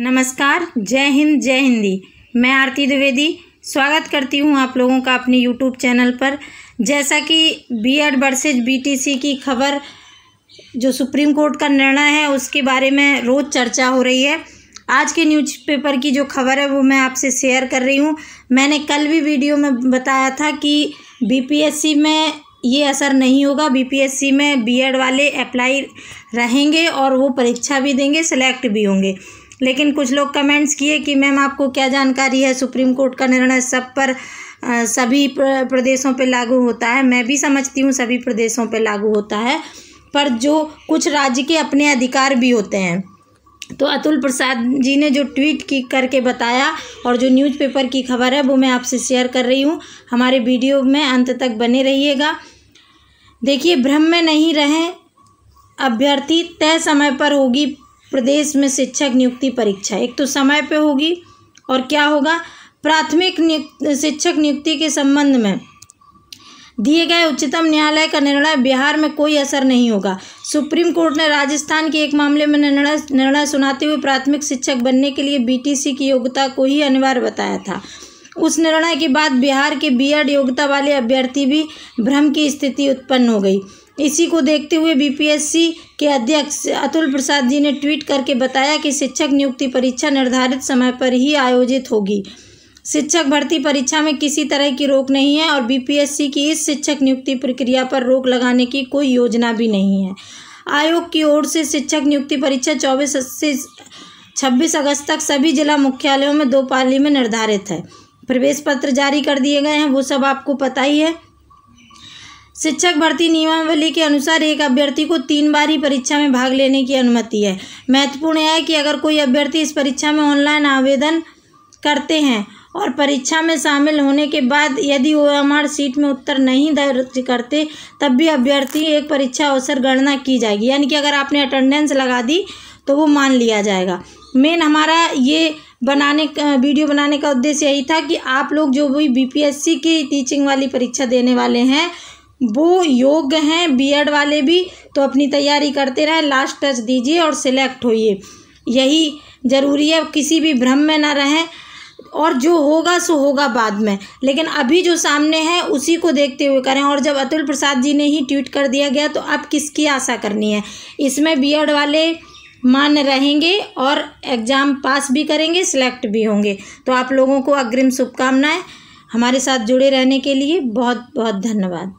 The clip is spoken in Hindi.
नमस्कार जय हिंद जय हिंदी मैं आरती द्विवेदी स्वागत करती हूँ आप लोगों का अपने यूट्यूब चैनल पर जैसा कि बी एड वर्सेज बीटीसी की खबर जो सुप्रीम कोर्ट का निर्णय है उसके बारे में रोज़ चर्चा हो रही है आज के न्यूज़पेपर की जो खबर है वो मैं आपसे शेयर कर रही हूँ मैंने कल भी वीडियो में बताया था कि बीपीएससी में ये असर नहीं होगा बीपीएससी में बीएड वाले अप्लाई रहेंगे और वो परीक्षा भी देंगे सेलेक्ट भी होंगे लेकिन कुछ लोग कमेंट्स किए कि मैम आपको क्या जानकारी है सुप्रीम कोर्ट का निर्णय सब पर सभी प्रदेशों पे लागू होता है मैं भी समझती हूँ सभी प्रदेशों पे लागू होता है पर जो कुछ राज्य के अपने अधिकार भी होते हैं तो अतुल प्रसाद जी ने जो ट्वीट की करके बताया और जो न्यूज़पेपर की खबर है वो मैं आपसे शेयर कर रही हूँ हमारे वीडियो में अंत तक बने रहिएगा देखिए भ्रम में नहीं रहें अभ्यर्थी तय समय पर होगी प्रदेश में शिक्षक नियुक्ति परीक्षा एक तो समय पे होगी और क्या होगा प्राथमिक शिक्षक नियुक्ति के संबंध में दिए गए उच्चतम न्यायालय का निर्णय बिहार में कोई असर नहीं होगा सुप्रीम कोर्ट ने राजस्थान के एक मामले में निर्णय निर्णय सुनाते हुए प्राथमिक शिक्षक बनने के लिए बीटीसी की योग्यता को ही अनिवार्य बताया था उस निर्णय के बाद बिहार के बीएड योग्यता वाले अभ्यर्थी भी भ्रम की स्थिति उत्पन्न हो गई इसी को देखते हुए बीपीएससी के अध्यक्ष अतुल प्रसाद जी ने ट्वीट करके बताया कि शिक्षक नियुक्ति परीक्षा निर्धारित समय पर ही आयोजित होगी शिक्षक भर्ती परीक्षा में किसी तरह की रोक नहीं है और बीपीएससी की इस शिक्षक नियुक्ति प्रक्रिया पर रोक लगाने की कोई योजना भी नहीं है आयोग की ओर से शिक्षक नियुक्ति परीक्षा चौबीस से छब्बीस अगस्त तक सभी जिला मुख्यालयों में दो पाली में निर्धारित है प्रवेश पत्र जारी कर दिए गए हैं वो सब आपको पता ही है शिक्षक भर्ती नियमावली के अनुसार एक अभ्यर्थी को तीन बार ही परीक्षा में भाग लेने की अनुमति है महत्वपूर्ण है कि अगर कोई अभ्यर्थी इस परीक्षा में ऑनलाइन आवेदन करते हैं और परीक्षा में शामिल होने के बाद यदि ओ एम सीट में उत्तर नहीं दर्ज करते तब भी अभ्यर्थी एक परीक्षा अवसर गणना की जाएगी यानी कि अगर आपने अटेंडेंस लगा दी तो वो मान लिया जाएगा मेन हमारा ये बनाने वीडियो बनाने का उद्देश्य यही था कि आप लोग जो भी बीपीएससी की टीचिंग वाली परीक्षा देने वाले हैं वो योग्य हैं बीएड वाले भी तो अपनी तैयारी करते रहें लास्ट टच दीजिए और सिलेक्ट होइए यही ज़रूरी है किसी भी भ्रम में ना रहें और जो होगा सो होगा बाद में लेकिन अभी जो सामने है उसी को देखते हुए करें और जब अतुल प्रसाद जी ने ही ट्वीट कर दिया गया तो अब किसकी आशा करनी है इसमें बी वाले मान रहेंगे और एग्ज़ाम पास भी करेंगे सिलेक्ट भी होंगे तो आप लोगों को अग्रिम शुभकामनाएं हमारे साथ जुड़े रहने के लिए बहुत बहुत धन्यवाद